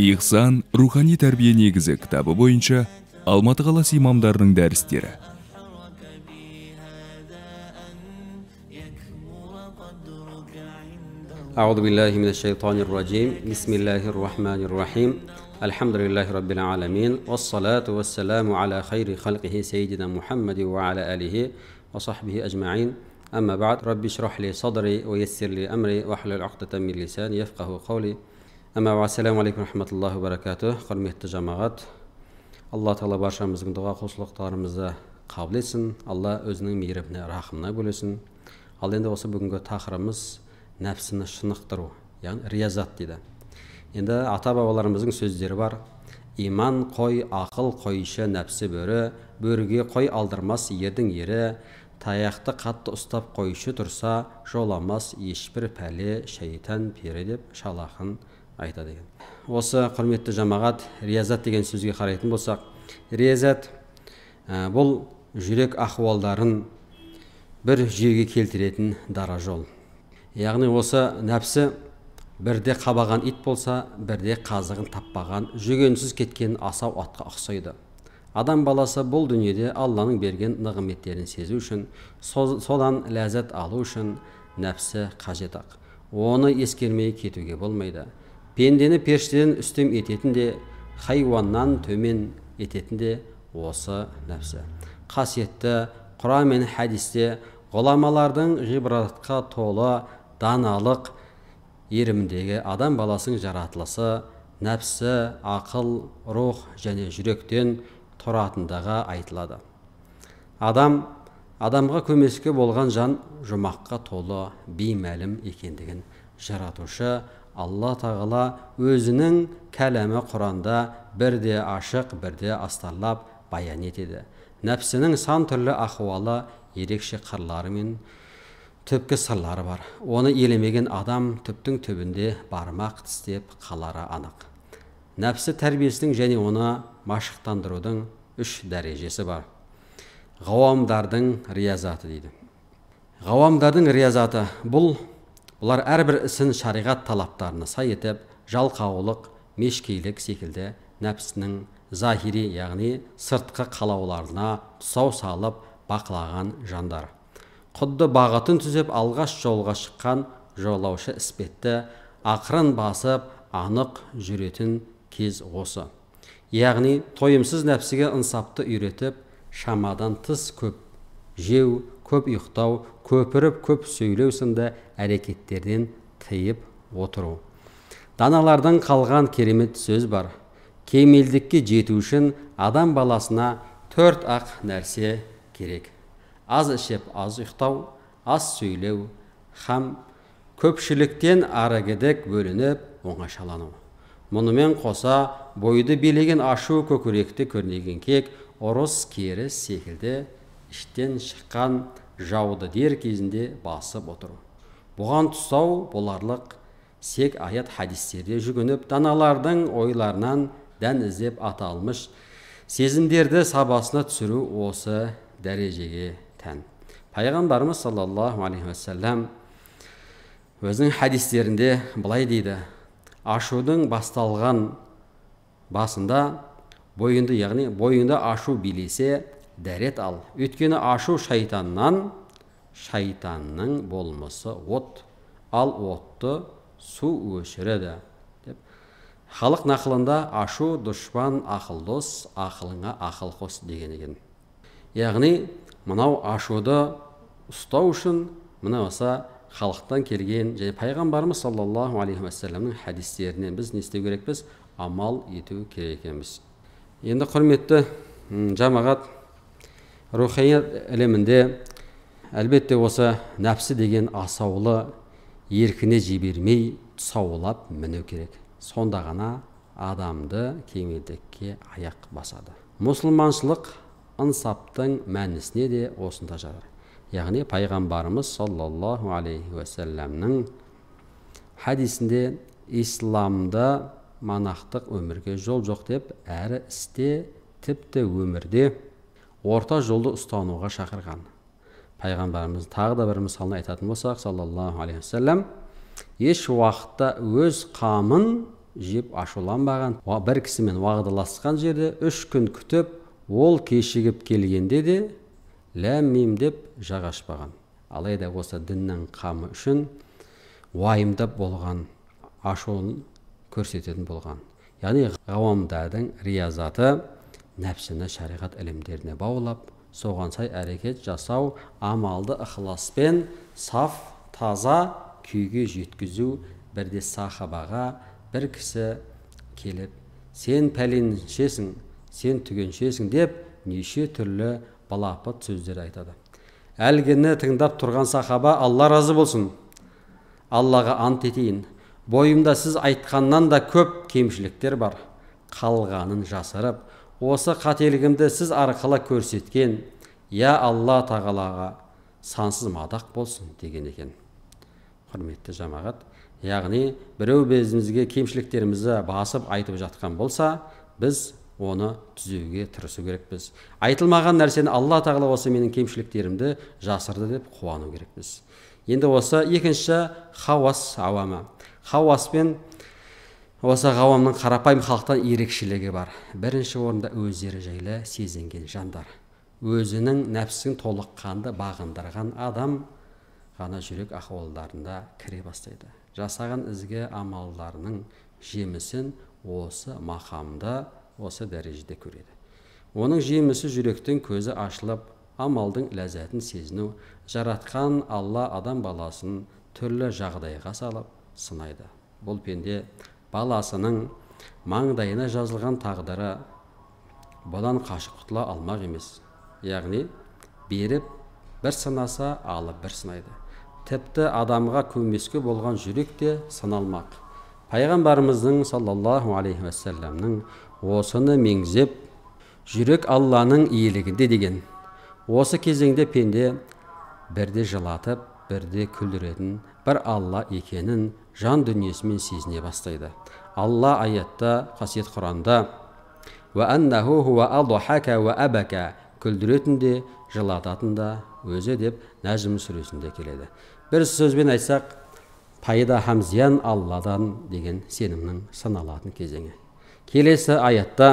ихсан рухани тәрбие негізі кітабы бойынша алматы қаласы имамдарының дәрістері أعوذ بالله من الشيطان الرجيم بسم الله الرحمن الرحيم الحمد لله رب العالمين والصلاة والسلام على خير خلقه سيدنا محمد وعلى آله وصحبه أجمعين أما بعد ربي құрметті жамағат алла тағала баршамыздың дұға құлшылықтарымызды қабыл етсін алла өзінің мейіріміне рахымына бөлесін ал енді осы бүгінгі тақырыбымыз нәпсіні шынықтыру яғни риязат дейді енді ата бабаларымыздың сөздері бар иман қой ақыл қойшы нәпсі бөрі бөріге қой алдырмас ердің ері таяқты қатты ұстап қойшы тұрса жоламас ешбір пәле шайтан пері деп шалақын айта деген. осы құрметті жамағат риязат деген сөзге қарайтын болсақ риязат ә, бұл жүрек ахуалдарын бір жүйеге келтіретін дара жол яғни осы нәпсі бірде қабаған ит болса бірде қазығын таппаған жүгенсіз кеткен асау атқа ұқсайды адам баласы бұл дүниеде алланың берген нығметтерін сезу үшін содан ләззат алу үшін нәпсі қажет ақ оны ескермей кетуге болмайды пендені періштеден үстем ететін де хайуаннан төмен ететін де осы нәпсі қасиетті құран мен хадисте ғұламалардың ғибратқа толы даналық еріміндегі адам баласының жаратылысы нәпсі ақыл рух және жүректен тұратындығы айтылады адам адамға көмеске болған жан жұмаққа толы беймәлім екендігін жаратушы алла тағала өзінің кәләмі құранда бірде ашық бірде астарлап баян етеді нәпсінің сан түрлі ахуалы ерекше қырлары мен түпкі сырлары бар оны елемеген адам түптің түбінде бармақ тістеп қалары анық нәпсі тәрбиесінің және оны машықтандырудың үш дәрежесі бар ғауамдардың риязаты дейді ғауамдардың риязаты бұл бұлар әрбір ісін шариғат талаптарына сай етіп жалқаулық мешкейлік секілді нәпсінің захири яғни сыртқы қалауларына тұсау салып бақылаған жандар құдды бағытын түзеп алғаш жолға шыққан жолаушы іспетті ақырын басып анық жүретін кез осы яғни тойымсыз нәпсіге ынсапты үйретіп шамадан тыс көп жеу көп ұйықтау көпіріп көп сөйлеу сынды әрекеттерден тыйып отыру Даналардың қалған керемет сөз бар кемелдікке жету үшін адам баласына төрт ақ нәрсе керек аз ішеп аз ұйықтау аз сөйлеу һәм көпшіліктен арагідік бөлініп оңашалану мұнымен қоса бойды билеген ашу көкіректі көрнеген кек ұрыс кері секілді іштен шыққан жауды дер кезінде басып отыру. бұған тұсау боларлық сек аят хадистерге жүгініп даналардың ойларынан дән іздеп аталмыш сезімдерді сабасына түсіру осы дәрежеге тән пайғамбарымыз саллаллаху алейхи уассалам өзінің хадистерінде былай дейді ашудың басталған басында бойыңды яғни бойыңды ашу билесе дәрет ал өйткені ашу шайтаннан шайтанның болмысы от ал отты су өшіреді деп халық нақылында ашу дұшпан ақыл дос ақылыңа ақыл қос деген екен яғни мынау ашуды ұстау үшін мына осы халықтан келген және пайғамбарымыз саллаллаху алейхи уассаламның хадистерінен біз не істеу керекпіз амал ету керек екенбіз енді құрметті жамағат руханият ілімінде әлбетте осы нәпсі деген асаулы еркіне жібермей тұсаулап міну керек сонда ғана адамды кемелдікке аяқ басады мұсылманшылық ынсаптың мәнісіне де осында жатыр яғни пайғамбарымыз саллаллаху алейхи уәсәламның хадисінде исламда монахтық өмірге жол жоқ деп әрі істе тіпті өмірде орта жолды ұстануға шақырған пайғамбарымыз тағы да бір мысалын айтатын болсақ саллаллаху алейхи уассалам еш уақытта өз қамын жеп ашуланбаған бір кісімен уағдаласқан жерде үш күн күтіп ол кешігіп келгенде де ләммим деп жағашпаған. алайда осы діннің қамы үшін уайымдап болған ашуын көрсететін болған яғни ғауамдардың риязаты нәпсіні шариғат ілімдеріне баулап соған сай әрекет жасау амалды ықыласпен саф таза күйге жеткізу бірде сахабаға бір кісі келіп сен пәленшесің сен түгеншесің деп неше түрлі балапыт сөздер айтады әлгіні тыңдап тұрған сахаба алла разы болсын аллаға ант етейін бойымда сіз айтқаннан да көп кемшіліктер бар қалғанын жасырып осы қателігімді сіз арқылы көрсеткен я алла тағалаға сансыз мадақ болсын деген екен құрметті жамағат яғни біреу бізімізге кемшіліктерімізді басып айтып жатқан болса біз оны түзеуге тырысу керекпіз айтылмаған нәрсені алла тағала осы менің кемшіліктерімді жасырды деп қуану керекпіз енді осы екінші хауас ауамы хауас пен осы ғауамның қарапайым халықтан ерекшелігі бар бірінші орында өздері жайлы сезінген жандар өзінің нәпсісін толыққанды бағындырған адам ғана жүрек ахуалдарында кіре бастайды жасаған ізгі амалдарының жемісін осы мақамда осы дәрежеде көреді оның жемісі жүректің көзі ашылып амалдың ләззатын сезіну жаратқан алла адам баласын түрлі жағдайға салып сынайды бұл пенде баласының маңдайына жазылған тағдыры бұдан қашып құтыла алмақ емес яғни беріп бір сынаса алып бір сынайды тіпті адамға көмескі болған жүрек те сыналмақ пайғамбарымыздың саллаллаху алейхи уассаламның осыны меңзеп жүрек алланың иелігінде деген осы кезеңде пенде бірде жылатып бірде күлдіретін бір алла екенін жан дүниесімен сезіне бастайды алла аятта қасиет құранда күлдіретін де жылататын да өзі деп нәжім сүресінде келеді бір сөзбен айтсақ пайда һәм зиян алладан деген сенімнің саналатын кезеңі келесі аятта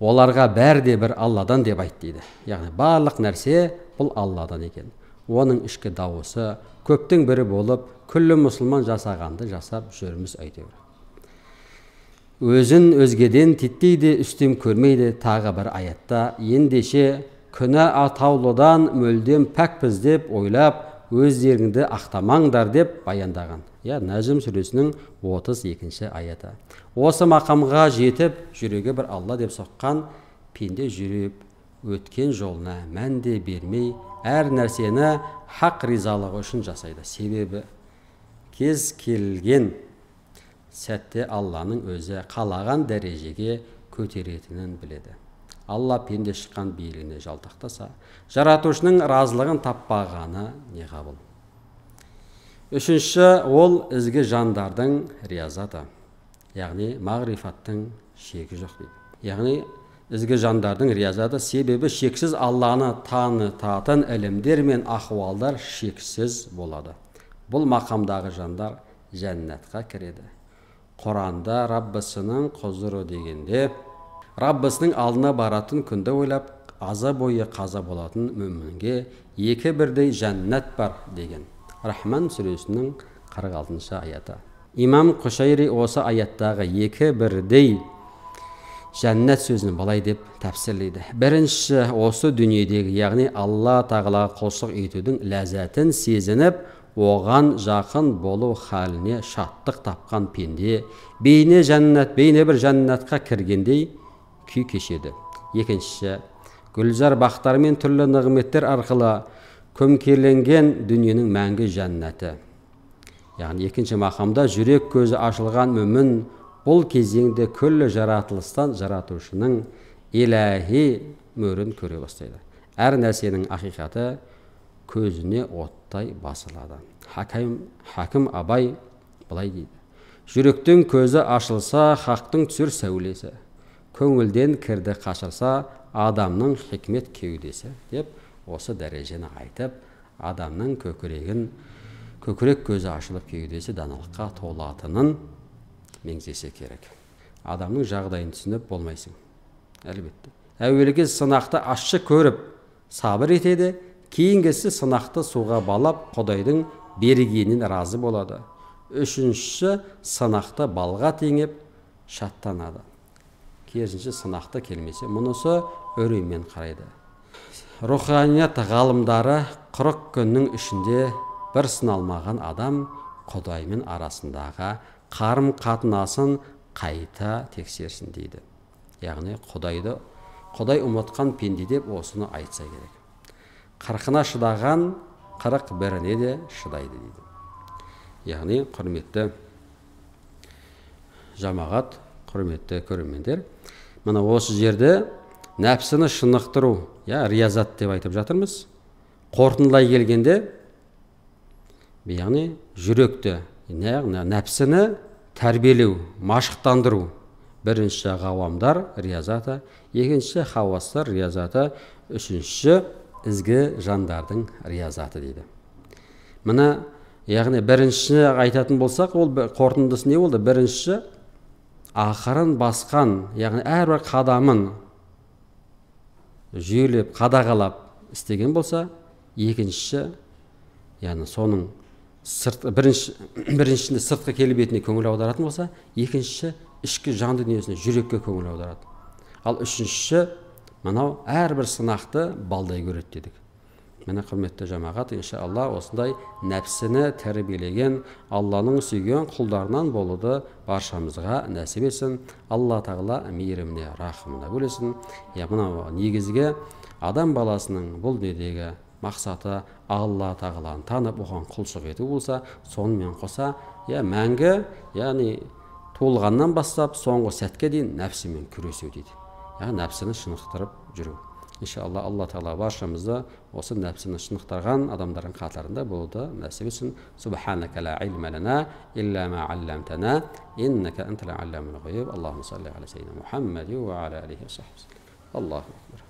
оларға бәрі де бір алладан деп айт дейді яғни барлық нәрсе бұл алладан екен оның ішкі дауысы көптің бірі болып күллі мұсылман жасағанды жасап жүрміз әйтеуір өзін өзгеден титтейді үстем көрмейді тағы бір аятта ендеше күнә атаулыдан мүлдем пәкпіз деп ойлап өздеріңді ақтамаңдар деп баяндаған иә нәжім сүресінің 32 екінші аяты осы мақамға жетіп жүрегі бір алла деп соққан пенде жүріп өткен жолына мән де бермей әр нәрсені хақ ризалығы үшін жасайды себебі кез келген сәтте алланың өзі қалаған дәрежеге көтеретінін біледі алла пенде шыққан бейіліне жалтақтаса жаратушының разылығын таппағаны не қабыл үшінші ол ізгі жандардың риязаты яғни мағрифаттың шегі жоқ дейді яғни ізгі жандардың риязаты себебі шексіз алланы танытатын ілімдер мен ахуалдар шексіз болады бұл мақамдағы жандар жәннатқа кіреді құранда раббысының құзыры дегенде раббысының алдына баратын күнді ойлап аза бойы қаза болатын мүмінге екі бірдей жәннат бар деген рахман сүресінің қырық алтыншы аяты имам құшайри осы аяттағы екі бірдей жәннат сөзін былай деп тәпсірлейді бірінші осы дүниедегі яғни алла тағалаға құлшылық етудің ләззатын сезініп оған жақын болу халіне шаттық тапқан пенде бейне жәннат бейне бір жәннатқа кіргендей күй кешеді екіншісі гүлзар бақтар мен түрлі нығметтер арқылы көмкерленген дүниенің мәңгі жәннаты яғни екінші мақамда жүрек көзі ашылған мүмін бұл кезеңде күллі жаратылыстан жаратушының иләһи мөрін көре бастайды әр нәрсенің ақиқаты көзіне оттай басылады хакім, хакім абай былай дейді жүректің көзі ашылса хақтың түсер сәулесі көңілден кірді қашырса адамның хикмет кеудесі деп осы дәрежені айтып адамның көкірегін көкірек көзі ашылып кеудесі даналыққа толатынын меңзесе керек адамның жағдайын түсініп болмайсың әлбетте әуелгі сынақты ащы көріп сабыр етеді кейінгісі сынақты суға балап құдайдың бергеніне разы болады Үшіншісі сынақты балға теңеп шаттанады керісінше сынақты келмесе мұнысы үреймен қарайды руханият ғалымдары қырық күннің ішінде бір сыналмаған адам құдаймен арасындағы қарым қатынасын қайта тексерсін дейді яғни құдайды құдай ұмытқан пенде деп осыны айтса керек қырқына шыдаған қырық біріне де шыдайды дейді яғни құрметті жамағат құрметті көрермендер міне осы жерде нәпсіні шынықтыру иә риязат деп айтып жатырмыз қорытындылай келгенде яғни жүректі нәпсіні тәрбиелеу машықтандыру бірінші ғауамдар риязата екінші хауастар риязата үшінші ізгі жандардың риязаты дейді Міне, яғни бірінші айтатын болсақ ол қорытындысы не болды бірінші ақырын басқан яғни әрбір қадамын жүйелеп қадағалап істеген болса екіншісі яғни соның сырт бірінші біріншісінде сыртқы келбетіне көңіл аударатын болса екіншісі ішкі жан дүниесіне жүрекке көңіл аударады ал үшіншісі мынау әрбір сынақты балдай көреді дедік міне құрметті жамағат иншалла осындай нәпсіні тәрбиелеген алланың сүйген құлдарынан болуды баршамызға нәсіп етсін алла тағала мейіріміне рахымына бөлесін иә мынау негізгі адам баласының бұл дүниедегі мақсаты алла тағаланы танып оған құлшылық ету болса сонымен қоса иә мәңгі яғни туылғаннан бастап соңғы сәтке дейін нәпсімен күресу дейді яғни нәпсіні шынықтырып жүру иншалла алла тағала баршамызды осы нәпсіні шынықтарған адамдардың қатарында болуды нәсіп етсін субханака ла илма лана илля ма алламтана иннака анта аллахумма салли аля сәйдина мухаммад уа аля алихи аллаху акбар